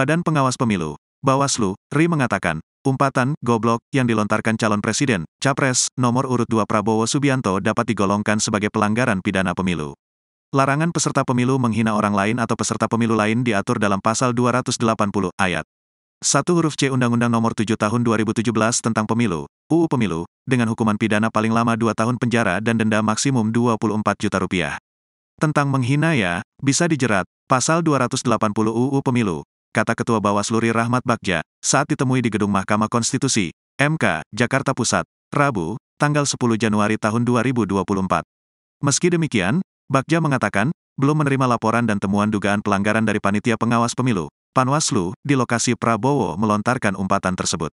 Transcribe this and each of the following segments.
Badan Pengawas Pemilu, Bawaslu, RI mengatakan, umpatan, goblok, yang dilontarkan calon presiden, Capres, nomor urut 2 Prabowo Subianto dapat digolongkan sebagai pelanggaran pidana pemilu. Larangan peserta pemilu menghina orang lain atau peserta pemilu lain diatur dalam pasal 280 ayat 1 huruf C Undang-Undang Nomor 7 Tahun 2017 tentang Pemilu, UU Pemilu, dengan hukuman pidana paling lama 2 tahun penjara dan denda maksimum 24 juta rupiah. Tentang menghina ya, bisa dijerat, pasal 280 UU Pemilu, kata Ketua Bawaslu Ri Rahmat Bagja, saat ditemui di Gedung Mahkamah Konstitusi, MK, Jakarta Pusat, Rabu, tanggal 10 Januari tahun 2024. Meski demikian, Bagja mengatakan, belum menerima laporan dan temuan dugaan pelanggaran dari Panitia Pengawas Pemilu, Panwaslu, di lokasi Prabowo melontarkan umpatan tersebut.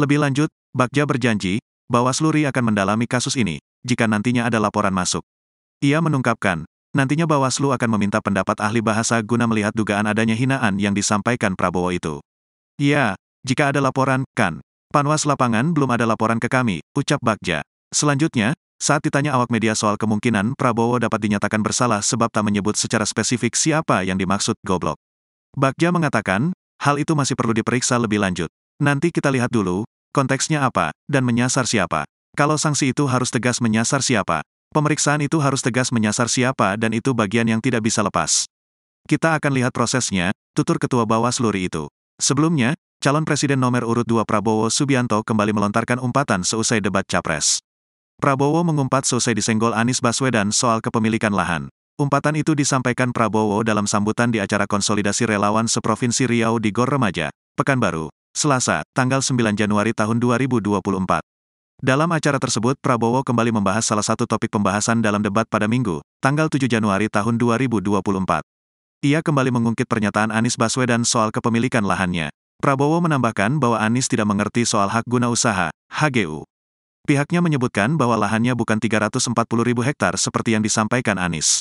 Lebih lanjut, Bagja berjanji, Bawaslu RI akan mendalami kasus ini, jika nantinya ada laporan masuk. Ia menungkapkan, nantinya Bawaslu akan meminta pendapat ahli bahasa guna melihat dugaan adanya hinaan yang disampaikan Prabowo itu. Ya, jika ada laporan, kan. Panwas lapangan belum ada laporan ke kami, ucap Bagja. Selanjutnya, saat ditanya awak media soal kemungkinan Prabowo dapat dinyatakan bersalah sebab tak menyebut secara spesifik siapa yang dimaksud goblok. Bagja mengatakan, hal itu masih perlu diperiksa lebih lanjut. Nanti kita lihat dulu, konteksnya apa, dan menyasar siapa. Kalau sanksi itu harus tegas menyasar siapa. Pemeriksaan itu harus tegas menyasar siapa dan itu bagian yang tidak bisa lepas. Kita akan lihat prosesnya, tutur Ketua Bawaslu RI itu. Sebelumnya, calon presiden nomor urut 2 Prabowo Subianto kembali melontarkan umpatan seusai debat capres. Prabowo mengumpat seusai disenggol Anies Baswedan soal kepemilikan lahan. Umpatan itu disampaikan Prabowo dalam sambutan di acara konsolidasi relawan seprovinsi Riau di Gor Remaja, Pekanbaru, Selasa, tanggal 9 Januari tahun 2024. Dalam acara tersebut, Prabowo kembali membahas salah satu topik pembahasan dalam debat pada Minggu, tanggal 7 Januari tahun 2024. Ia kembali mengungkit pernyataan Anies Baswedan soal kepemilikan lahannya. Prabowo menambahkan bahwa Anies tidak mengerti soal hak guna usaha, HGU. Pihaknya menyebutkan bahwa lahannya bukan 340 ribu hektar seperti yang disampaikan Anies.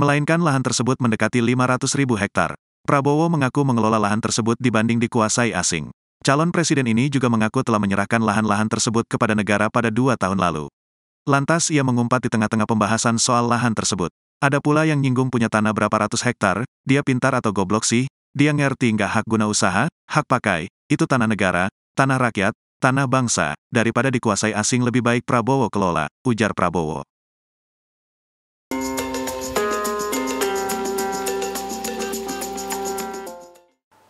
Melainkan lahan tersebut mendekati 500 ribu hektar. Prabowo mengaku mengelola lahan tersebut dibanding dikuasai asing. Calon presiden ini juga mengaku telah menyerahkan lahan-lahan tersebut kepada negara pada dua tahun lalu. Lantas ia mengumpat di tengah-tengah pembahasan soal lahan tersebut. Ada pula yang nyinggung punya tanah berapa ratus hektar, dia pintar atau goblok sih, dia ngerti nggak hak guna usaha, hak pakai, itu tanah negara, tanah rakyat, tanah bangsa, daripada dikuasai asing lebih baik Prabowo kelola, ujar Prabowo.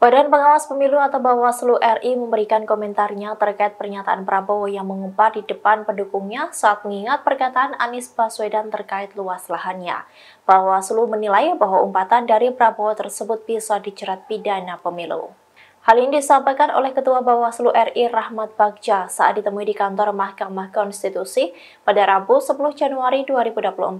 Badan Pengawas Pemilu atau Bawaslu RI memberikan komentarnya terkait pernyataan Prabowo yang mengumpat di depan pendukungnya saat mengingat perkataan Anies Baswedan terkait luas lahannya. Bawaslu menilai bahwa umpatan dari Prabowo tersebut bisa dicerat pidana pemilu. Hal ini disampaikan oleh Ketua Bawaslu RI Rahmat Bagja saat ditemui di kantor Mahkamah Konstitusi pada Rabu 10 Januari 2024.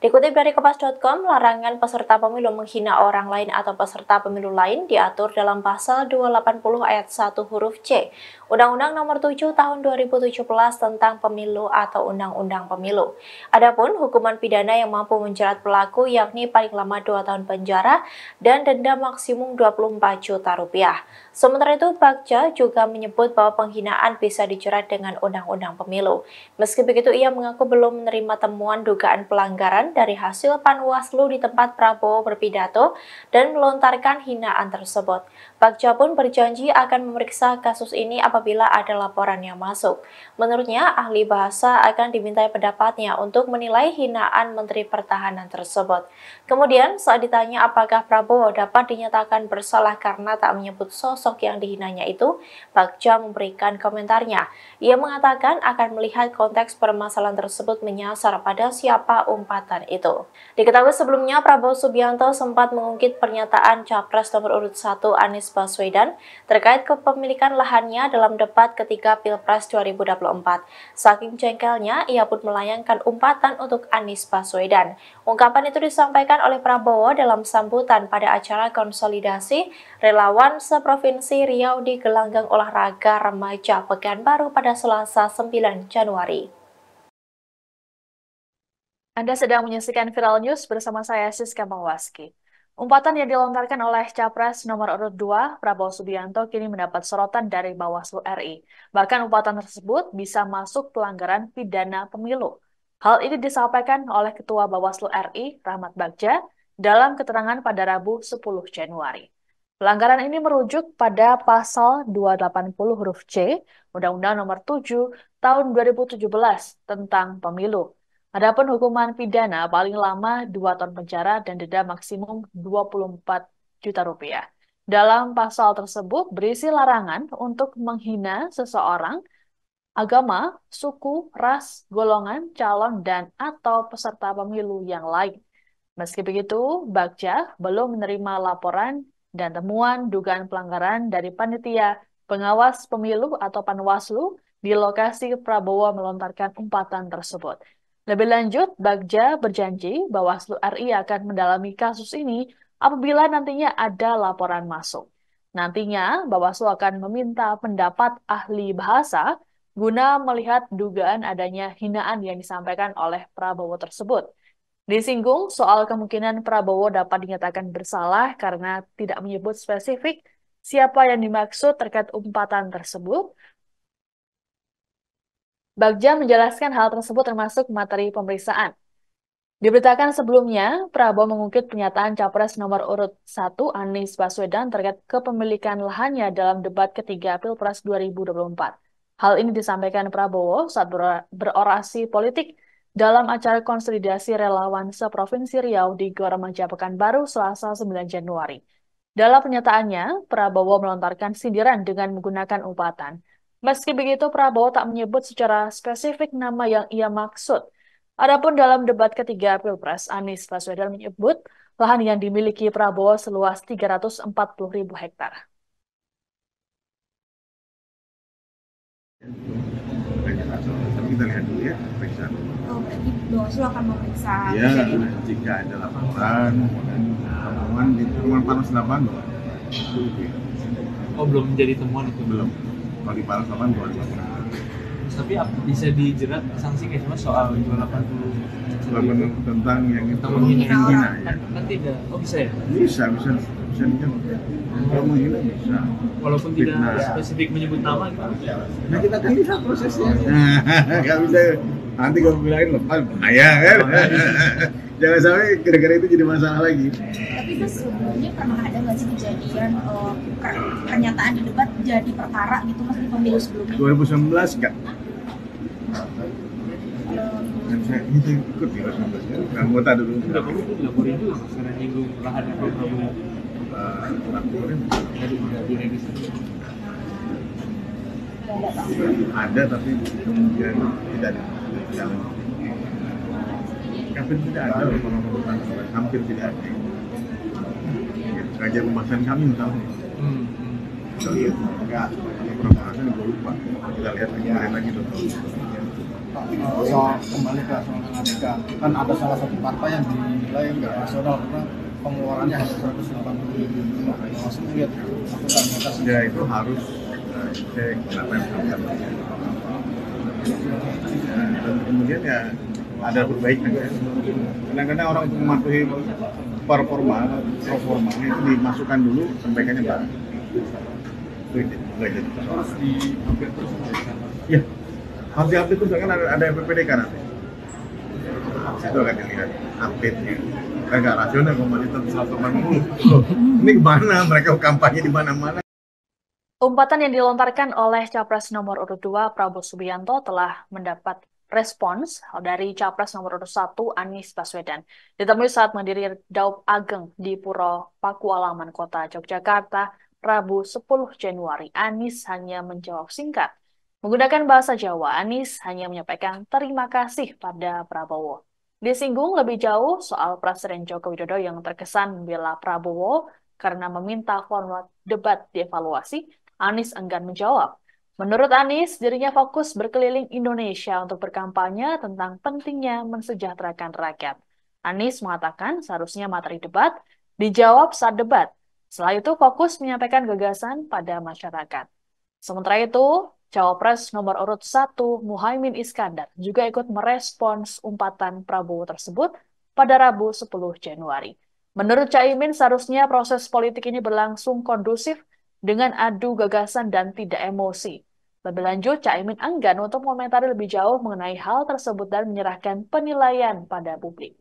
Dikutip dari kepas.com, larangan peserta pemilu menghina orang lain atau peserta pemilu lain diatur dalam pasal 280 ayat 1 huruf C Undang-Undang Nomor 7 Tahun 2017 tentang Pemilu atau Undang-Undang Pemilu. Adapun hukuman pidana yang mampu menjerat pelaku yakni paling lama 2 tahun penjara dan denda maksimum 24 juta rupiah. Sementara itu, Bagja juga menyebut bahwa penghinaan bisa dicurat dengan Undang-Undang Pemilu. Meski begitu, ia mengaku belum menerima temuan dugaan pelanggaran dari hasil Panwaslu di tempat Prabowo berpidato dan melontarkan hinaan tersebut. Bagja pun berjanji akan memeriksa kasus ini apabila ada laporan yang masuk. Menurutnya, ahli bahasa akan dimintai pendapatnya untuk menilai hinaan Menteri Pertahanan tersebut. Kemudian, saat ditanya apakah Prabowo dapat dinyatakan bersalah karena tak menyebut soal sosok yang dihinanya itu, Pak Bagja memberikan komentarnya. Ia mengatakan akan melihat konteks permasalahan tersebut menyasar pada siapa umpatan itu. Diketahui sebelumnya, Prabowo Subianto sempat mengungkit pernyataan Capres nomor urut 1 Anies Baswedan terkait kepemilikan lahannya dalam debat ketiga Pilpres 2024. Saking jengkelnya, ia pun melayangkan umpatan untuk Anies Baswedan. Ungkapan itu disampaikan oleh Prabowo dalam sambutan pada acara konsolidasi relawan seprofesional Provinsi Riau di gelanggang olahraga remaja baru pada Selasa 9 Januari. Anda sedang menyaksikan Viral News bersama saya Siska Mawaski. Umpatan yang dilontarkan oleh Capres nomor urut 2, Prabowo Subianto, kini mendapat sorotan dari Bawaslu RI. Bahkan umpatan tersebut bisa masuk pelanggaran pidana pemilu. Hal ini disampaikan oleh Ketua Bawaslu RI, Rahmat Bagja, dalam keterangan pada Rabu 10 Januari. Pelanggaran ini merujuk pada pasal 280 huruf C Undang-Undang Nomor 7 Tahun 2017 tentang Pemilu. Adapun hukuman pidana paling lama 2 tahun penjara dan denda maksimum 24 juta rupiah. Dalam pasal tersebut berisi larangan untuk menghina seseorang, agama, suku, ras, golongan, calon, dan atau peserta pemilu yang lain. Meski begitu, Bagja belum menerima laporan dan temuan dugaan pelanggaran dari panitia pengawas pemilu atau Panwaslu di lokasi Prabowo melontarkan umpatan tersebut. Lebih lanjut, Bagja berjanji Bawaslu RI akan mendalami kasus ini apabila nantinya ada laporan masuk. Nantinya, Bawaslu akan meminta pendapat ahli bahasa guna melihat dugaan adanya hinaan yang disampaikan oleh Prabowo tersebut. Disinggung soal kemungkinan Prabowo dapat dinyatakan bersalah karena tidak menyebut spesifik siapa yang dimaksud terkait umpatan tersebut. Bagja menjelaskan hal tersebut termasuk materi pemeriksaan. Diberitakan sebelumnya, Prabowo mengungkit pernyataan capres nomor urut 1 Anies Baswedan terkait kepemilikan lahannya dalam debat ketiga Pilpres 2024. Hal ini disampaikan Prabowo saat berorasi politik dalam acara konsolidasi relawan seprovinsi Riau di Gor Maja Pekanbaru Selasa 9 Januari. Dalam pernyataannya, Prabowo melontarkan sindiran dengan menggunakan umpatan. Meski begitu, Prabowo tak menyebut secara spesifik nama yang ia maksud. Adapun dalam debat ketiga Pilpres, Anies Baswedan menyebut lahan yang dimiliki Prabowo seluas 340 ribu hektar kita lihat dulu ya dulu. Oh, berarti Bawaslu akan memeriksa. Iya, jika ada laporan, temuan di temuan Panas delapan bahwa Oh, belum menjadi temuan itu belum. Kalau di Panas delapan belum laporan tapi bisa dijerat sanksi kayak cuma soal 280 80 tentang yang itu menghina kan? ya. Kan tidak. Oh bisa ya? Bisa, bisa bisa dijerat. Kalau menghina bisa. Walaupun tidak spesifik menyebut nama gitu. Nah kita bisa prosesnya. Enggak bisa nanti kalau bilangin lepas ah, bahaya oh, kan jangan sampai gara-gara itu jadi masalah lagi tapi itu sebelumnya pernah ada nggak sih kejadian uh, eh, pernyataan di debat jadi perkara gitu mas di pemilu sebelumnya 2019 enggak saya ikut di dulu perlu boleh karena nyinggung lahan ada tapi kemudian tidak dijalan tidak ada loh hampir tidak ada sengaja pembahasan kami misalnya kita lihat enggak yang kita lihat lagi Pak iya, kembali ke Amerika. kan ada salah satu partai yang dinilai nggak rasional karena pengeluarannya hanya 180 ribu nah, sulit ya itu harus eh, cek kenapa yang dan kemudian ya ada perbaikan ya. Kadang-kadang orang mematuhi performa, performanya itu dimasukkan dulu perbaikannya Pak. Itu itu harus Terus di terus. Ya, Hasil update itu kan ada, ada PPDK nanti. Situ akan dilihat update-nya. Kan nggak rasional kalau masih tetap 180. Ini mana Mereka kampanye di mana-mana. Umpatan yang dilontarkan oleh Capres nomor urut 2 Prabowo Subianto telah mendapat respons dari Capres nomor urut 1 Anies Baswedan. Ditemui saat menghadiri Daup Ageng di Puro Pakualaman Kota Yogyakarta, Rabu 10 Januari, Anies hanya menjawab singkat Menggunakan bahasa Jawa, Anies hanya menyampaikan terima kasih pada Prabowo. Disinggung lebih jauh soal Presiden Joko Widodo yang terkesan membela Prabowo karena meminta format debat dievaluasi, Anies enggan menjawab. Menurut Anies, dirinya fokus berkeliling Indonesia untuk berkampanye tentang pentingnya mensejahterakan rakyat. Anies mengatakan seharusnya materi debat dijawab saat debat. Setelah itu fokus menyampaikan gagasan pada masyarakat. Sementara itu, Cawapres nomor urut 1 Muhaimin Iskandar juga ikut merespons umpatan Prabowo tersebut pada Rabu 10 Januari. Menurut Caimin, seharusnya proses politik ini berlangsung kondusif dengan adu gagasan dan tidak emosi. Lebih lanjut, Caimin enggan untuk mengomentari lebih jauh mengenai hal tersebut dan menyerahkan penilaian pada publik.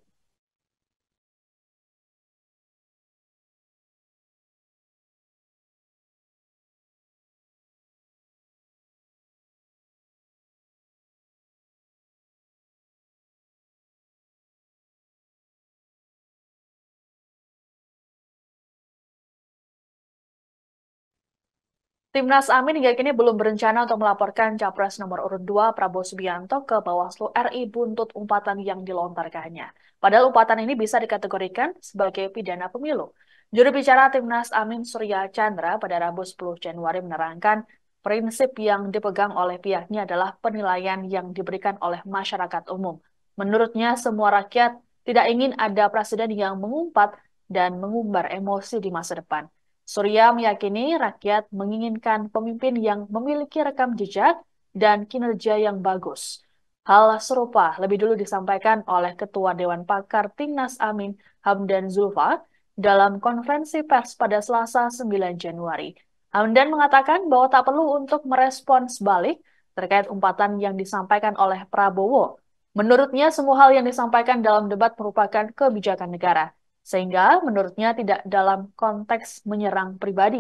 Timnas Amin hingga kini belum berencana untuk melaporkan capres nomor urut 2 Prabowo Subianto ke Bawaslu RI buntut umpatan yang dilontarkannya. Padahal umpatan ini bisa dikategorikan sebagai pidana pemilu. Juru bicara Timnas Amin Surya Chandra pada Rabu 10 Januari menerangkan prinsip yang dipegang oleh pihaknya adalah penilaian yang diberikan oleh masyarakat umum. Menurutnya semua rakyat tidak ingin ada presiden yang mengumpat dan mengumbar emosi di masa depan. Surya meyakini rakyat menginginkan pemimpin yang memiliki rekam jejak dan kinerja yang bagus. Hal serupa lebih dulu disampaikan oleh Ketua Dewan Pakar Timnas Amin Hamdan Zulfa dalam konferensi pers pada Selasa 9 Januari. Hamdan mengatakan bahwa tak perlu untuk merespons balik terkait umpatan yang disampaikan oleh Prabowo. Menurutnya, semua hal yang disampaikan dalam debat merupakan kebijakan negara sehingga menurutnya tidak dalam konteks menyerang pribadi.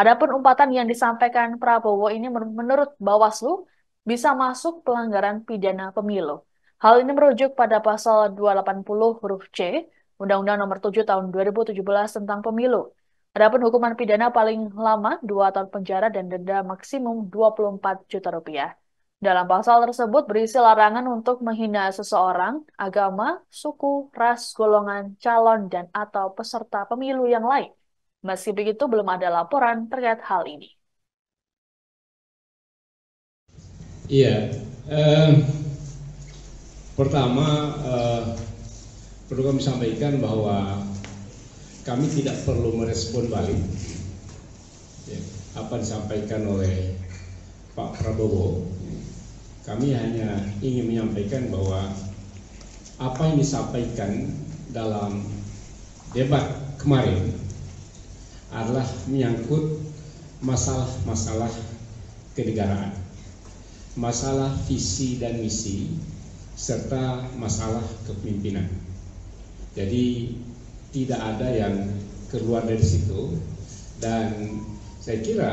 Adapun umpatan yang disampaikan Prabowo ini menurut Bawaslu bisa masuk pelanggaran pidana pemilu. Hal ini merujuk pada pasal 280 huruf C Undang-Undang Nomor 7 Tahun 2017 tentang Pemilu. Adapun hukuman pidana paling lama 2 tahun penjara dan denda maksimum 24 juta rupiah. Dalam pasal tersebut berisi larangan untuk menghina seseorang, agama, suku, ras, golongan, calon, dan atau peserta pemilu yang lain. Meski begitu, belum ada laporan terkait hal ini. Iya, eh, pertama eh, perlu kami sampaikan bahwa kami tidak perlu merespon balik ya, apa disampaikan oleh Pak Prabowo kami hanya ingin menyampaikan bahwa apa yang disampaikan dalam debat kemarin adalah menyangkut masalah-masalah kenegaraan, masalah visi dan misi, serta masalah kepemimpinan. Jadi tidak ada yang keluar dari situ dan saya kira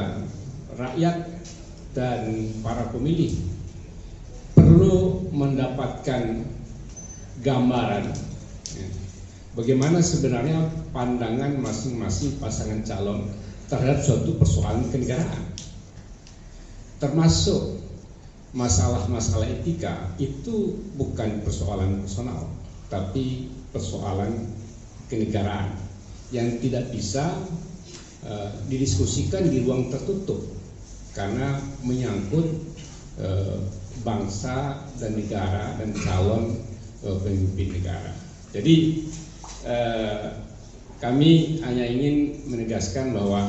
rakyat dan para pemilih perlu mendapatkan gambaran bagaimana sebenarnya pandangan masing-masing pasangan calon terhadap suatu persoalan kenegaraan. Termasuk masalah-masalah etika itu bukan persoalan personal, tapi persoalan kenegaraan yang tidak bisa uh, didiskusikan di ruang tertutup karena menyangkut uh, bangsa dan negara dan calon uh, pemimpin negara. Jadi uh, kami hanya ingin menegaskan bahwa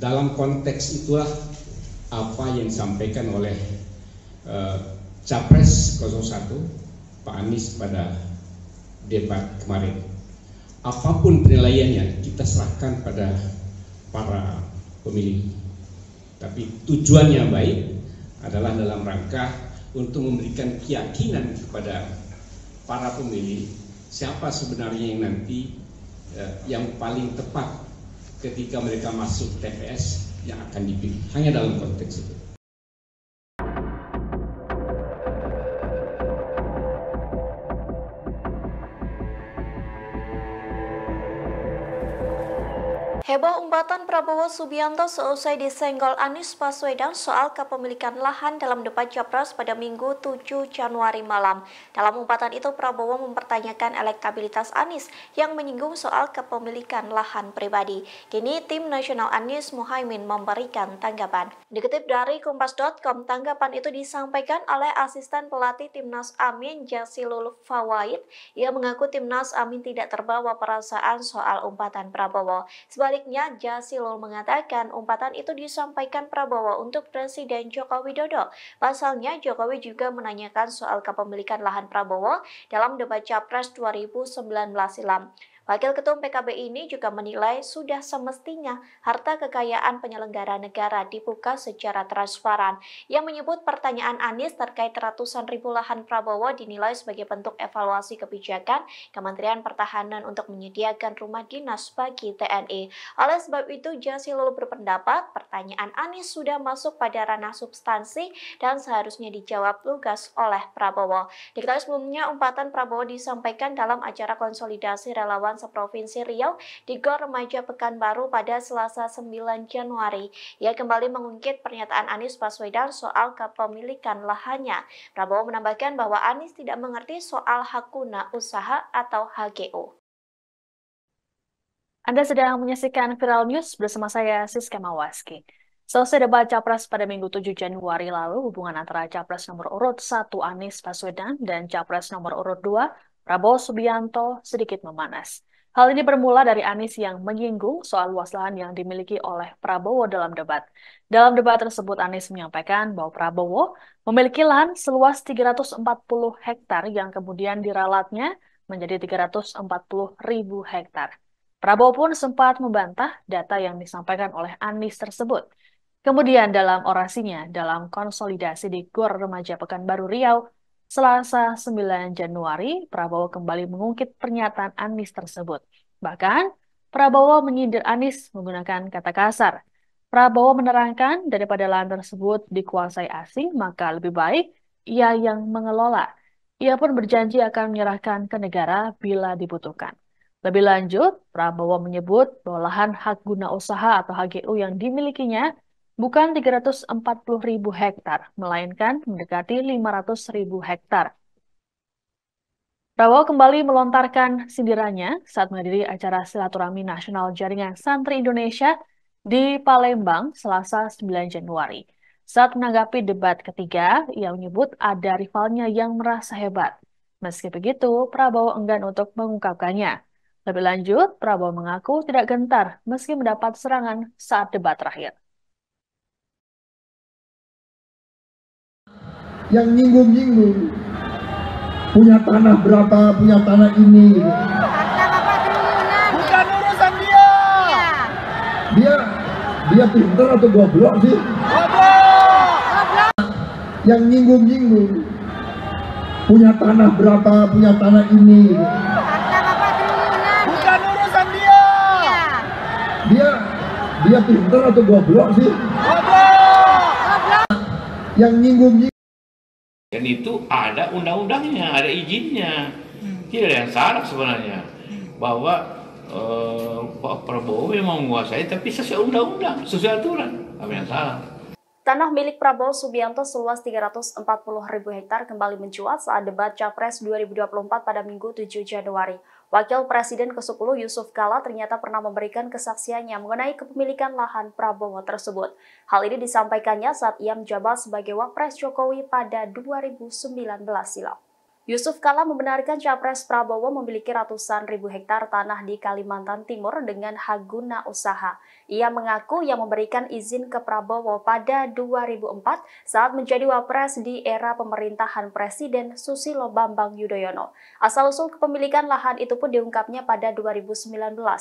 dalam konteks itulah apa yang disampaikan oleh uh, Capres 01 Pak Anies pada debat kemarin. Apapun penilaiannya kita serahkan pada para pemilih. Tapi tujuannya baik, adalah dalam rangka untuk memberikan keyakinan kepada para pemilih siapa sebenarnya yang nanti eh, yang paling tepat ketika mereka masuk TPS yang akan dipilih hanya dalam konteks itu. Heboh umpatan Prabowo Subianto seusai disenggol Anies Baswedan soal kepemilikan lahan dalam debat Capres pada Minggu 7 Januari malam. Dalam umpatan itu Prabowo mempertanyakan elektabilitas Anies yang menyinggung soal kepemilikan lahan pribadi. Kini tim nasional Anies Muhaimin memberikan tanggapan. Dikutip dari kompas.com, tanggapan itu disampaikan oleh asisten pelatih Timnas Amin Jasilul Fawaid. Ia mengaku Timnas Amin tidak terbawa perasaan soal umpatan Prabowo. Sebagai Sebaliknya, Jasilul mengatakan umpatan itu disampaikan Prabowo untuk Presiden Joko Widodo. Pasalnya, Jokowi juga menanyakan soal kepemilikan lahan Prabowo dalam debat Capres 2019 silam. Wakil Ketum PKB ini juga menilai sudah semestinya harta kekayaan penyelenggara negara dibuka secara transparan. Yang menyebut pertanyaan Anies terkait ratusan ribu lahan Prabowo dinilai sebagai bentuk evaluasi kebijakan Kementerian Pertahanan untuk menyediakan rumah dinas bagi TNI. E. Oleh sebab itu, Jasilul berpendapat pertanyaan Anies sudah masuk pada ranah substansi dan seharusnya dijawab lugas oleh Prabowo. Diketahui sebelumnya umpatan Prabowo disampaikan dalam acara konsolidasi relawan Kepulauan Seprovinsi Riau di Gor Remaja Pekanbaru pada Selasa 9 Januari. Ia kembali mengungkit pernyataan Anies Baswedan soal kepemilikan lahannya. Prabowo menambahkan bahwa Anies tidak mengerti soal hak guna usaha atau HGU. Anda sedang menyaksikan Viral News bersama saya, Siska Mawaski. Selesai debat Capres pada Minggu 7 Januari lalu, hubungan antara Capres nomor urut 1 Anies Baswedan dan Capres nomor urut 2 Prabowo Subianto sedikit memanas. Hal ini bermula dari Anies yang menyinggung soal luas lahan yang dimiliki oleh Prabowo dalam debat. Dalam debat tersebut, Anies menyampaikan bahwa Prabowo memiliki lahan seluas 340 hektar yang kemudian diralatnya menjadi 340 ribu hektar. Prabowo pun sempat membantah data yang disampaikan oleh Anies tersebut. Kemudian dalam orasinya, dalam konsolidasi di Gor Remaja Pekanbaru Riau, Selasa 9 Januari, Prabowo kembali mengungkit pernyataan Anies tersebut. Bahkan, Prabowo menyindir Anies menggunakan kata kasar. Prabowo menerangkan daripada lahan tersebut dikuasai asing, maka lebih baik ia yang mengelola. Ia pun berjanji akan menyerahkan ke negara bila dibutuhkan. Lebih lanjut, Prabowo menyebut bahwa lahan hak guna usaha atau HGU yang dimilikinya bukan 340 ribu hektar, melainkan mendekati 500 ribu hektar. Prabowo kembali melontarkan sindirannya saat menghadiri acara silaturahmi nasional jaringan santri Indonesia di Palembang selasa 9 Januari. Saat menanggapi debat ketiga, ia menyebut ada rivalnya yang merasa hebat. Meski begitu, Prabowo enggan untuk mengungkapkannya. Lebih lanjut, Prabowo mengaku tidak gentar meski mendapat serangan saat debat terakhir. yang nyinggung-nyinggung punya tanah berapa, punya tanah ini bukan urusan dia dia dia pinter atau goblok sih yang nyinggung-nyinggung punya tanah berapa, punya tanah ini bukan urusan dia dia dia pinter atau goblok sih yang nyinggung-nyinggung dan itu ada undang-undangnya, ada izinnya. Hmm. Tidak ada yang salah sebenarnya. Hmm. Bahwa eh, Pak Prabowo memang menguasai, tapi sesuai undang-undang, sesuai aturan. Apa yang salah? Tanah milik Prabowo Subianto seluas 340 ribu hektar kembali mencuat saat debat Capres 2024 pada Minggu 7 Januari. Wakil Presiden ke-10 Yusuf Kala ternyata pernah memberikan kesaksiannya mengenai kepemilikan lahan Prabowo tersebut. Hal ini disampaikannya saat ia menjabat sebagai Wapres Jokowi pada 2019 silam. Yusuf Kala membenarkan Capres Prabowo memiliki ratusan ribu hektar tanah di Kalimantan Timur dengan hak guna usaha. Ia mengaku yang memberikan izin ke Prabowo pada 2004 saat menjadi wapres di era pemerintahan Presiden Susilo Bambang Yudhoyono. Asal-usul kepemilikan lahan itu pun diungkapnya pada 2019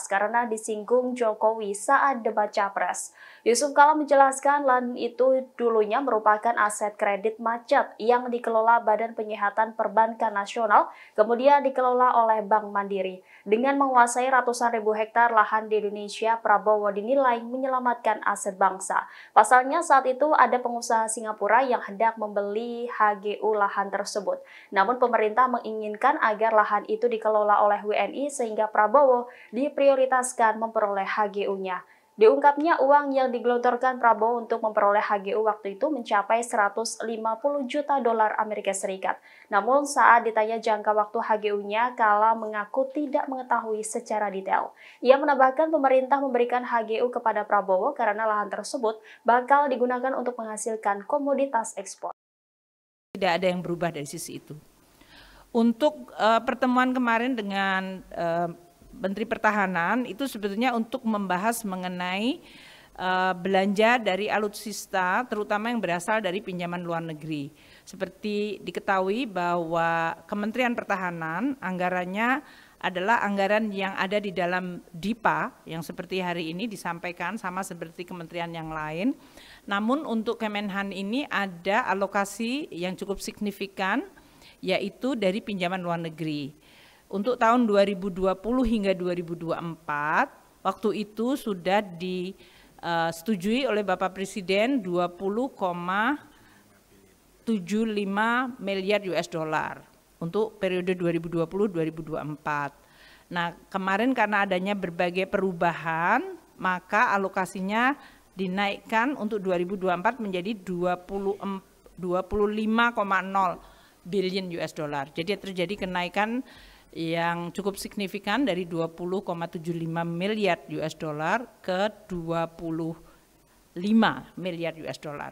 karena disinggung Jokowi saat debat Capres. Yusuf Kala menjelaskan lahan itu dulunya merupakan aset kredit macet yang dikelola Badan Penyihatan Perban perbankan nasional, kemudian dikelola oleh Bank Mandiri. Dengan menguasai ratusan ribu hektar lahan di Indonesia, Prabowo dinilai menyelamatkan aset bangsa. Pasalnya saat itu ada pengusaha Singapura yang hendak membeli HGU lahan tersebut. Namun pemerintah menginginkan agar lahan itu dikelola oleh WNI sehingga Prabowo diprioritaskan memperoleh HGU-nya. Diungkapnya uang yang digelontorkan Prabowo untuk memperoleh HGU waktu itu mencapai 150 juta dolar Amerika Serikat. Namun saat ditanya jangka waktu HGU-nya, Kala mengaku tidak mengetahui secara detail. Ia menambahkan pemerintah memberikan HGU kepada Prabowo karena lahan tersebut bakal digunakan untuk menghasilkan komoditas ekspor. Tidak ada yang berubah dari sisi itu. Untuk uh, pertemuan kemarin dengan uh, Menteri Pertahanan itu sebetulnya untuk membahas mengenai uh, belanja dari alutsista terutama yang berasal dari pinjaman luar negeri. Seperti diketahui bahwa Kementerian Pertahanan anggarannya adalah anggaran yang ada di dalam DIPA yang seperti hari ini disampaikan sama seperti kementerian yang lain. Namun untuk Kemenhan ini ada alokasi yang cukup signifikan yaitu dari pinjaman luar negeri untuk tahun 2020 hingga 2024 waktu itu sudah disetujui eh, oleh Bapak Presiden 20,75 miliar US dollar untuk periode 2020-2024. Nah, kemarin karena adanya berbagai perubahan, maka alokasinya dinaikkan untuk 2024 menjadi 20 25,0 billion US dollar. Jadi terjadi kenaikan yang cukup signifikan dari 20,75 miliar US dollar ke 25 miliar US dollar.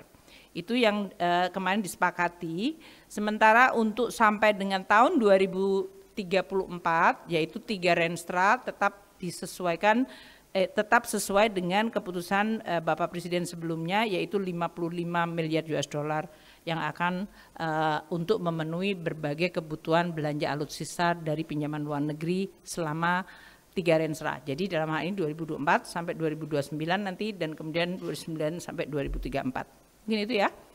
Itu yang eh, kemarin disepakati. Sementara untuk sampai dengan tahun 2034 yaitu tiga renstra tetap disesuaikan eh, tetap sesuai dengan keputusan eh, Bapak Presiden sebelumnya yaitu 55 miliar US dollar yang akan uh, untuk memenuhi berbagai kebutuhan belanja alutsista dari pinjaman luar negeri selama tiga rensra. Jadi dalam hal ini 2024 sampai 2029 nanti dan kemudian 2029 sampai 2034. Mungkin itu ya.